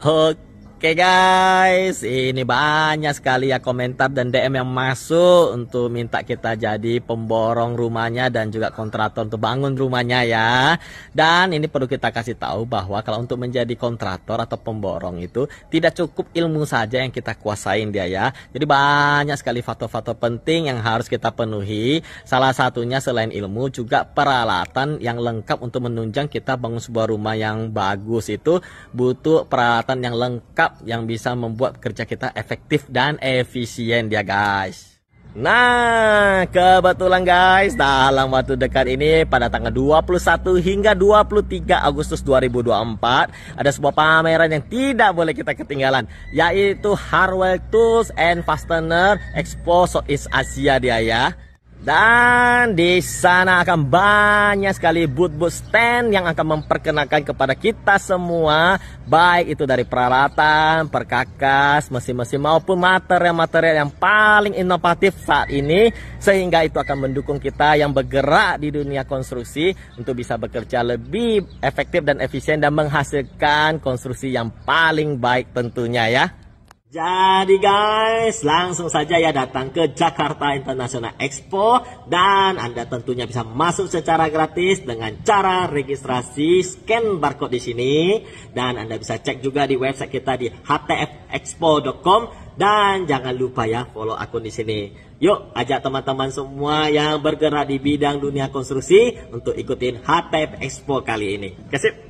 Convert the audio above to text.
呵。Oke guys, ini banyak sekali ya komentar dan DM yang masuk untuk minta kita jadi pemborong rumahnya dan juga kontraktor untuk bangun rumahnya ya. Dan ini perlu kita kasih tahu bahwa kalau untuk menjadi kontraktor atau pemborong itu tidak cukup ilmu saja yang kita kuasain dia ya. Jadi banyak sekali faktor-faktor penting yang harus kita penuhi. Salah satunya selain ilmu juga peralatan yang lengkap untuk menunjang kita bangun sebuah rumah yang bagus itu butuh peralatan yang lengkap yang bisa membuat kerja kita efektif dan efisien dia guys. Nah, kebetulan guys, dalam waktu dekat ini pada tanggal 21 hingga 23 Agustus 2024 ada sebuah pameran yang tidak boleh kita ketinggalan, yaitu Harwell Tools and Fastener Expo Southeast Asia dia ya. Dan di sana akan banyak sekali booth-booth stand yang akan memperkenalkan kepada kita semua Baik itu dari peralatan, perkakas, mesin-mesin maupun material-material yang paling inovatif saat ini Sehingga itu akan mendukung kita yang bergerak di dunia konstruksi Untuk bisa bekerja lebih efektif dan efisien dan menghasilkan konstruksi yang paling baik tentunya ya jadi guys, langsung saja ya datang ke Jakarta International Expo dan Anda tentunya bisa masuk secara gratis dengan cara registrasi scan barcode di sini dan Anda bisa cek juga di website kita di htfexpo.com dan jangan lupa ya follow akun di sini. Yuk ajak teman-teman semua yang bergerak di bidang dunia konstruksi untuk ikutin HTF Expo kali ini. Kasih.